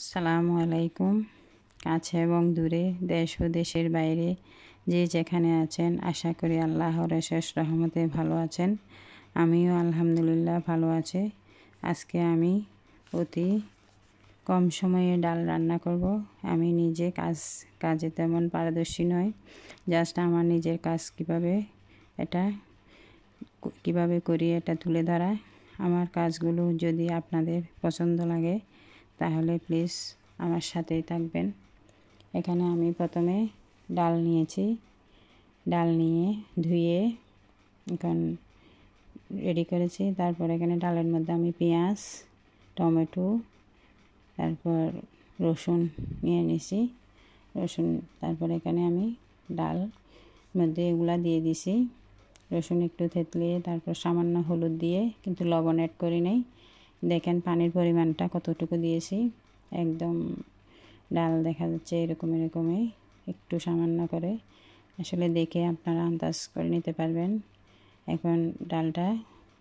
আসসালামু আলাইকুম কাছে এবং দূরে দেশ ও দেশের বাইরে যে যেখানে আছেন আশা করি আল্লাহর শেষ রহমতে ভালো আছেন আমিও আলহামদুলিল্লাহ ভালো আছে আজকে আমি অতি কম সময়ে ডাল রান্না করব আমি নিজে কাজ কাজে তেমন পারদর্শী নয় জাস্ট আমার নিজের কাজ কিভাবে এটা কিভাবে করি এটা তুলে ধরা আমার কাজগুলো যদি আপনাদের পছন্দ লাগে তাহলে প্লিজ আমার সাথেই থাকবেন এখানে আমি প্রথমে ডাল নিয়েছি ডাল নিয়ে ধুয়ে এখন রেডি করেছি তারপর এখানে ডালের মধ্যে আমি পেঁয়াজ টমেটো তারপর রসুন নিয়ে নিছি রসুন তারপর এখানে আমি ডাল মধ্যে এগুলা দিয়ে দিছি রসুন একটু থেতলিয়ে তারপর সামান্য হলুদ দিয়ে কিন্তু লবণ অ্যাড করি নেই দেখেন পানির পরিমাণটা কতটুকু দিয়েছি একদম ডাল দেখা যাচ্ছে এরকম এরকমই একটু সামান্য করে আসলে দেখে আপনারা আন্দাজ করে নিতে পারবেন এখন ডালটা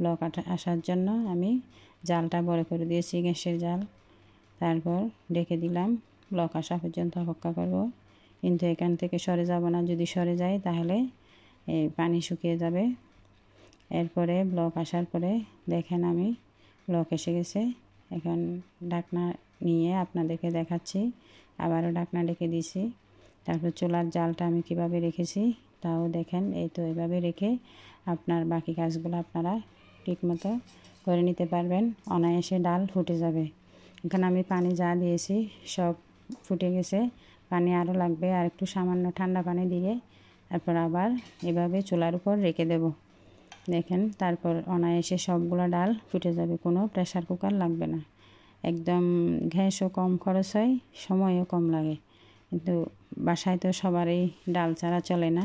ব্লক আসার জন্য আমি জালটা বড় করে দিয়েছি গ্যাসের জাল তারপর ডেকে দিলাম ব্লক আসা পর্যন্ত অপেক্ষা করব কিন্তু এখান থেকে সরে যাব না যদি সরে যায় তাহলে এই পানি শুকিয়ে যাবে এরপরে ব্লক আসার পরে দেখেন আমি লোক এসে গেছে এখন ডাকনা নিয়ে আপনাদেরকে দেখাচ্ছি আবারও ডাকনা ডেকে দিছি তারপর চোলার জালটা আমি কিভাবে রেখেছি তাও দেখেন এই তো এভাবে রেখে আপনার বাকি কাজগুলো আপনারা ঠিকমতো করে নিতে পারবেন অনায়াসে ডাল ফুটে যাবে এখানে আমি পানি যা দিয়েছি সব ফুটে গেছে পানি আরও লাগবে আর একটু সামান্য ঠান্ডা পানি দিয়ে তারপর আবার এভাবে চুলার উপর রেখে দেবো দেখেন তারপর অনায়াসে সবগুলো ডাল ফুটে যাবে কোনো প্রেশার কুকার লাগবে না একদম ঘ্যাসও কম খরচ হয় সময়ও কম লাগে কিন্তু বাসায় তো সবারই ডাল ছাড়া চলে না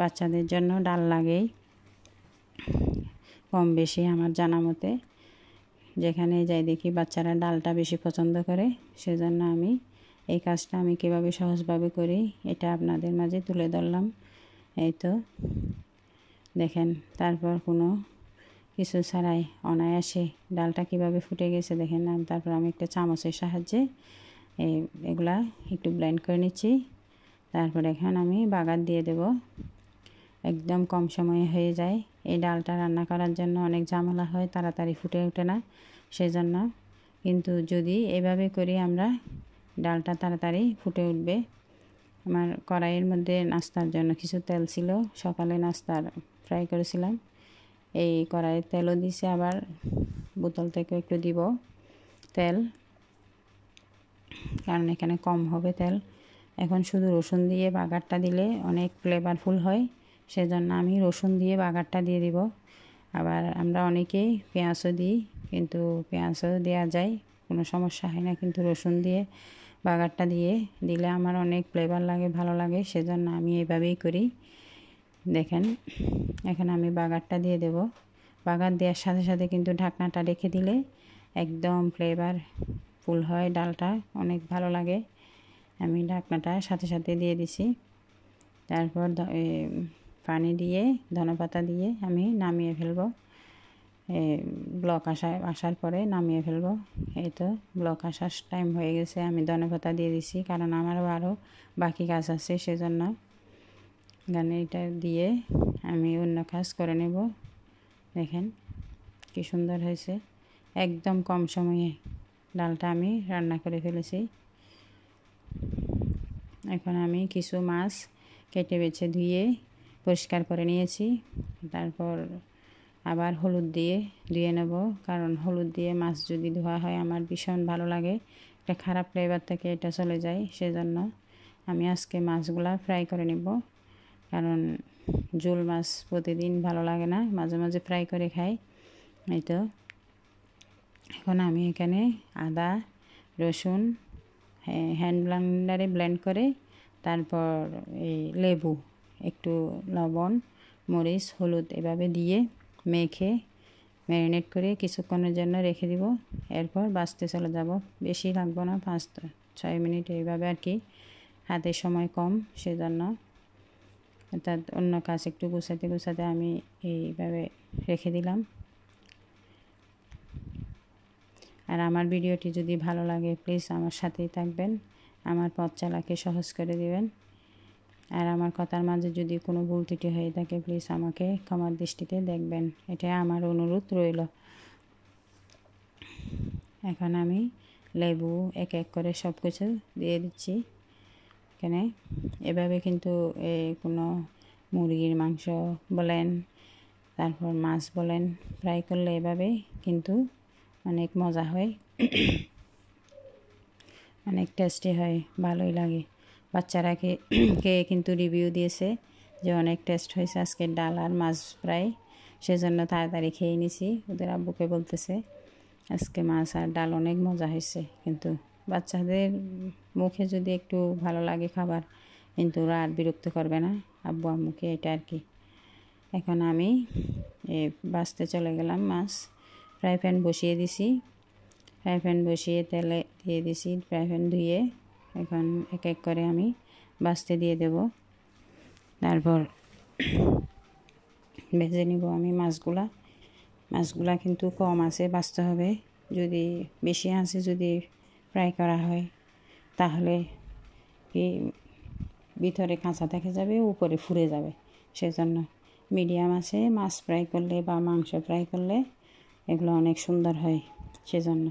বাচ্চাদের জন্য ডাল লাগেই কম বেশি আমার জানা মতে যেখানে যাই দেখি বাচ্চারা ডালটা বেশি পছন্দ করে সেজন্য আমি এই কাজটা আমি কীভাবে সহজভাবে করি এটা আপনাদের মাঝে তুলে ধরলাম এই তো দেখেন তারপর কোনো কিছু ছাড়াই অনায়াসে ডালটা কিভাবে ফুটে গেছে দেখেন আর তারপর আমি একটা চামচের সাহায্যে এই এগুলা একটু ব্লেন্ড করে নিচ্ছি তারপর এখন আমি বাগার দিয়ে দেব একদম কম সময়ে হয়ে যায় এই ডালটা রান্না করার জন্য অনেক ঝামেলা হয় তাড়াতাড়ি ফুটে ওঠে না সেজন্য কিন্তু যদি এভাবে করি আমরা ডালটা তাড়াতাড়ি ফুটে উঠবে আমার কড়াইয়ের মধ্যে নাস্তার জন্য কিছু তেল ছিল সকালে নাস্তার ফ্রাই করেছিলাম এই কড়াইয়ে তেলও দিছে আবার বোতল থেকে একটু দিব তেল কারণ এখানে কম হবে তেল এখন শুধু রসুন দিয়ে বাগারটা দিলে অনেক ফ্লেভারফুল হয় সেজন্য আমি রসুন দিয়ে বাগারটা দিয়ে দিব আবার আমরা অনেকেই পেঁয়াজও দিই কিন্তু পেঁয়াজও দেওয়া যায় কোনো সমস্যা হয় না কিন্তু রসুন দিয়ে বাগারটা দিয়ে দিলে আমার অনেক ফ্লেভার লাগে ভালো লাগে সেজন্য আমি এইভাবেই করি দেখেন এখানে আমি বাগারটা দিয়ে দেব বাগার দেওয়ার সাথে সাথে কিন্তু ঢাকনাটা রেখে দিলে একদম ফ্লেভার ফুল হয় ডালটা অনেক ভালো লাগে আমি ঢাকনাটা সাথে সাথে দিয়ে দিছি তারপর পানি দিয়ে ধনেপাতা দিয়ে আমি নামিয়ে ফেলবো ব্লক আসা আসার পরে নামিয়ে ফেলবো এই তো ব্লক আসার টাইম হয়ে গেছে আমি ধনেপাতা দিয়ে দিছি কারণ আমারও আরও বাকি কাজ আছে সেজন্য দেন এটা দিয়ে আমি অন্য কাজ করে নেব দেখেন কি সুন্দর হয়েছে একদম কম সময়ে ডালটা আমি রান্না করে ফেলেছি এখন আমি কিছু মাছ কেটে বেছে ধুয়ে পরিষ্কার করে নিয়েছি তারপর আবার হলুদ দিয়ে ধুয়ে নেব কারণ হলুদ দিয়ে মাছ যদি ধোয়া হয় আমার ভীষণ ভালো লাগে একটা খারাপ ফ্লেভার থেকে এটা চলে যায় সেজন্য আমি আজকে মাছগুলা ফ্রাই করে নেব কারণ জোল মাছ প্রতিদিন ভালো লাগে না মাঝে মাঝে ফ্রাই করে খাই এই তো এখন আমি এখানে আদা রসুন হ্যান্ড ব্লান্ডারে ব্লেন্ড করে তারপর এই লেবু একটু লবণ মরিচ হলুদ এভাবে দিয়ে মেখে ম্যারিনেট করে কিছুক্ষণের জন্য রেখে দিব এরপর বাঁচতে চলে যাব বেশি লাগবো না পাঁচ ছয় মিনিট এইভাবে আর কি হাতে সময় কম সেজন্য অর্থাৎ অন্য কাজ একটু গুছাতে গুছাতে আমি এইভাবে রেখে দিলাম আর আমার ভিডিওটি যদি ভালো লাগে প্লিজ আমার সাথেই থাকবেন আমার পথ চালাকে সহজ করে দিবেন আর আমার কথার মাঝে যদি কোনো ভুল ত্রুটি হয়ে থাকে প্লিজ আমাকে ক্ষমার দৃষ্টিতে দেখবেন এটা আমার অনুরোধ রইল এখন আমি লেবু এক এক করে সব কিছু দিয়ে দিচ্ছি এখানে এভাবে কিন্তু এই কোনো মুরগির মাংস বলেন তারপর মাছ বলেন ফ্রাই করলে এভাবে কিন্তু অনেক মজা হয় অনেক টেস্টি হয় ভালোই লাগে বাচ্চারা কে কিন্তু রিভিউ দিয়েছে যে অনেক টেস্ট হয়েছে আজকে ডাল আর মাছ ফ্রাই সেজন্য তাড়াতাড়ি খেয়ে নিছি ওদের আব্বুকে বলতেছে আজকে মাছ আর ডাল অনেক মজা হয়েছে কিন্তু বাচ্চাদের মুখে যদি একটু ভালো লাগে খাবার কিন্তু ওরা আর বিরক্ত করবে না আব্বু আম্মুকে এটা আর কি এখন আমি বাঁচতে চলে গেলাম মাছ ফ্রাই প্যান বসিয়ে দিছি ফ্রাই প্যান বসিয়ে তেলে দিয়ে দিছি ফ্রাই প্যান ধুয়ে এখন এক এক করে আমি বাঁচতে দিয়ে দেব তারপর ভেজে নিব আমি মাছগুলা মাছগুলা কিন্তু কম আছে বাঁচতে হবে যদি বেশি আছে যদি ফ্রাই করা হয় তাহলে কি ভিতরে কাঁচা থেকে যাবে উপরে ফুরে যাবে সেজন্য মিডিয়াম আছে মাছ ফ্রাই করলে বা মাংস ফ্রাই করলে এগুলো অনেক সুন্দর হয় সেজন্য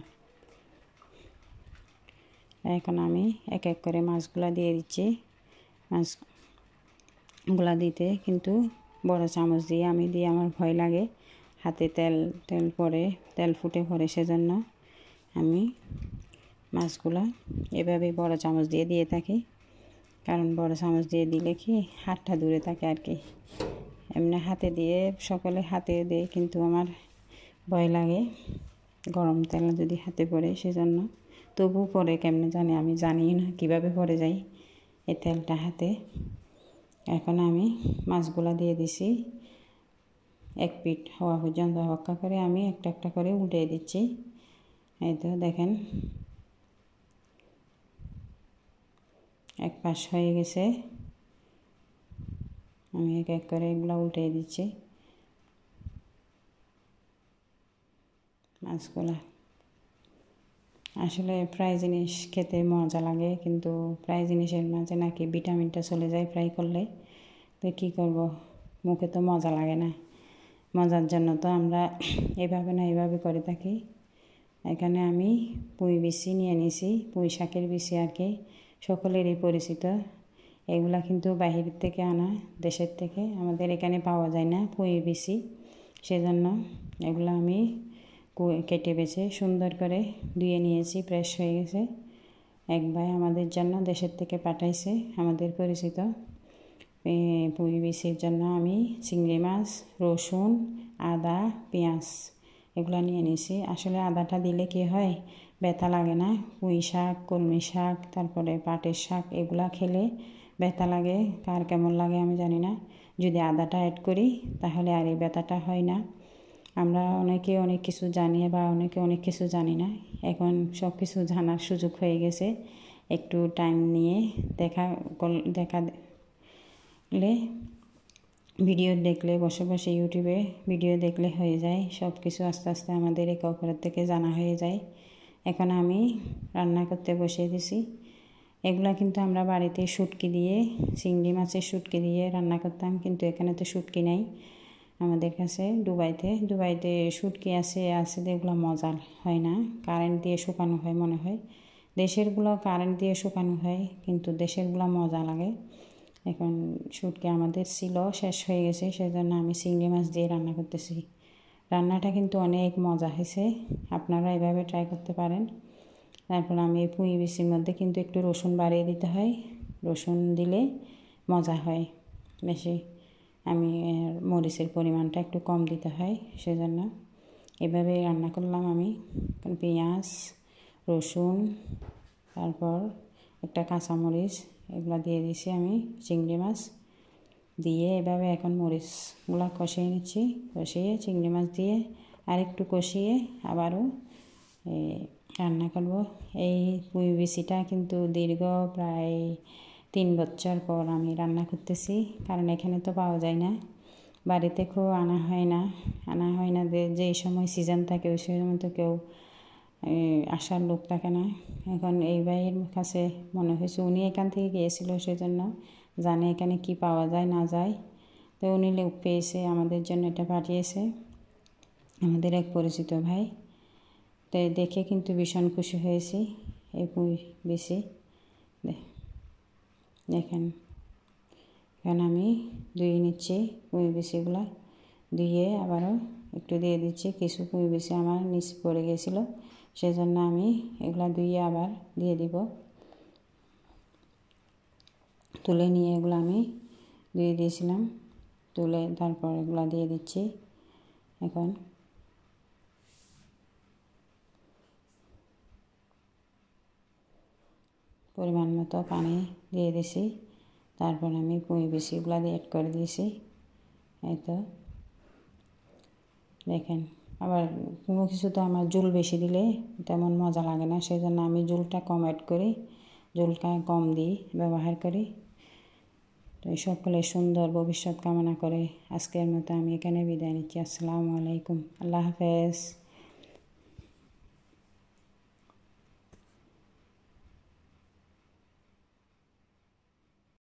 এখন আমি এক এক করে মাছগুলা দিয়ে দিচ্ছি মাছগুলা দিতে কিন্তু বড় চামচ দিয়ে আমি দিয়ে আমার ভয় লাগে হাতে তেল তেল পরে তেল ফুটে পড়ে সেজন্য আমি মাছগুলো এভাবেই বড় চামচ দিয়ে দিয়ে থাকি কারণ বড় চামচ দিয়ে দিলে কি হাতটা দূরে থাকে আর কি এমনি হাতে দিয়ে সকলে হাতে দিয়ে কিন্তু আমার ভয় লাগে গরম তেল যদি হাতে পড়ে সেজন্য তবু পরে কেমনে জানি আমি জানি না কিভাবে পরে যাই এই তেলটা হাতে এখন আমি মাছগুলা দিয়ে দিছি এক পিট হওয়া পর্যন্ত অপেক্ষা করে আমি একটা একটা করে উঠিয়ে দিচ্ছি এই তো দেখেন এক পাশ হয়ে গেছে আমি এক এক করে এগুলো উঠিয়ে দিচ্ছি মাছগুলা আসলে ফ্রাই জিনিস খেতে মজা লাগে কিন্তু ফ্রাই জিনিসের মাঝে নাকি ভিটামিনটা চলে যায় ফ্রাই করলে তো কী করব মুখে তো মজা লাগে না মজার জন্য তো আমরা এভাবে না এভাবে করে থাকি এখানে আমি পুঁই বিচি নিয়ে নিছি পুঁই শাকের বিচি আর কি সকলেরই পরিচিত এগুলা কিন্তু বাহির থেকে আনা দেশের থেকে আমাদের এখানে পাওয়া যায় না পুঁই বেশি সেজন্য এগুলো আমি কেটে বেছে সুন্দর করে ধুয়ে নিয়েছি ফ্রেশ হয়ে গেছে এক ভাই আমাদের জন্য দেশের থেকে পাঠাইছে আমাদের পরিচিত পুঁই বেশির জন্য আমি চিংড়ি মাছ রসুন আদা পেঁয়াজ এগুলো নিয়ে নিয়েছি আসলে আদাটা দিলে কি হয় ব্যথা লাগে না পুঁই শাক কলমি শাক তারপরে পাটের শাক এগুলা খেলে ব্যথা লাগে কার কেমন লাগে আমি জানি না যদি আদাটা অ্যাড করি তাহলে আর এই ব্যথাটা হয় না আমরা অনেকে অনেক কিছু জানি বা অনেকে অনেক কিছু জানি না এখন সব কিছু জানার সুযোগ হয়ে গেছে একটু টাইম নিয়ে দেখা দেখা লে ভিডিও দেখলে বসে বসে ইউটিউবে ভিডিও দেখলে হয়ে যায় সব কিছু আস্তে আস্তে আমাদের একে অপরের থেকে জানা হয়ে যায় এখন আমি রান্না করতে বসিয়ে দিছি এগুলা কিন্তু আমরা বাড়িতে শুটকি দিয়ে চিংড়ি মাছের শুটকি দিয়ে রান্না করতাম কিন্তু এখানে তো শুটকি নাই আমাদের কাছে দুবাইতে দুবাইতে শুটকি আছে আছে এগুলো মজার হয় না কারেন্ট দিয়ে শুকানো হয় মনে হয় দেশেরগুলো কারেন্ট দিয়ে শুকানো হয় কিন্তু দেশেরগুলো মজা লাগে এখন শুটকি আমাদের ছিল শেষ হয়ে গেছে সেজন্য আমি চিংড়ি মাছ দিয়ে রান্না করতেছি রান্নাটা কিন্তু অনেক মজা হয়েছে আপনারা এভাবে ট্রাই করতে পারেন তারপর আমি এই পুঁই বেশির মধ্যে কিন্তু একটু রসুন বাড়িয়ে দিতে হয় রসুন দিলে মজা হয় বেশি আমি মরিচের পরিমাণটা একটু কম দিতে হয় সেজন্য এভাবে রান্না করলাম আমি পেঁয়াজ রসুন তারপর একটা কাঁচামরিচ এগুলো দিয়ে দিছি আমি চিংড়ি মাছ দিয়ে এভাবে এখন মরিচগুলো কষিয়ে নিচ্ছি কষিয়ে চিংড়ি মাছ দিয়ে আর একটু কষিয়ে আবারও রান্না করব এই কুইবিসিটা কিন্তু দীর্ঘ প্রায় তিন বছর পর আমি রান্না করতেছি কারণ এখানে তো পাওয়া যায় না বাড়িতে খুব আনা হয় না আনা হয় না যে সময় সিজন থাকে ওই সময় তো কেউ আসার লোক থাকে না এখন এই ভাইয়ের কাছে মনে হয়েছে উনি এখান থেকে গিয়েছিল সেজন্য জানে এখানে কি পাওয়া যায় না যায় তো উনি লোক পেয়েছে আমাদের জন্য এটা পাঠিয়েছে আমাদের এক পরিচিত ভাই তো দেখে কিন্তু ভীষণ খুশি হয়েছি এই পুঁই বেশি দেখেন কারণ আমি ধুয়ে নিচ্ছি পুঁই বেশিগুলো দুইয়ে আবারও একটু দিয়ে দিচ্ছি কিছু পুঁই বেশি আমার নিচ পড়ে গেছিলো সেজন্য আমি এগুলা দুইয়ে আবার দিয়ে দিব তুলে নিয়ে এগুলো আমি দিয়ে দিয়েছিলাম তুলে তারপর এগুলো দিয়ে দিচ্ছি এখন পরিমাণ মতো পানি দিয়ে দিছি তারপর আমি পুঁই এগুলো দিয়ে অ্যাড করে দিয়েছি এই তো দেখেন আবার কোনো কিছু তো আমার জুল বেশি দিলে তেমন মজা লাগে না সেই জন্য আমি জুলটা কম অ্যাড করি জুলটা কম দিই ব্যবহার করি এই সকলে সুন্দর ভবিষ্যৎ কামনা করে আজকের মতো আমি এখানে বিদায় নিচ্ছি আসসালামু আলাইকুম আল্লাহ হাফেজ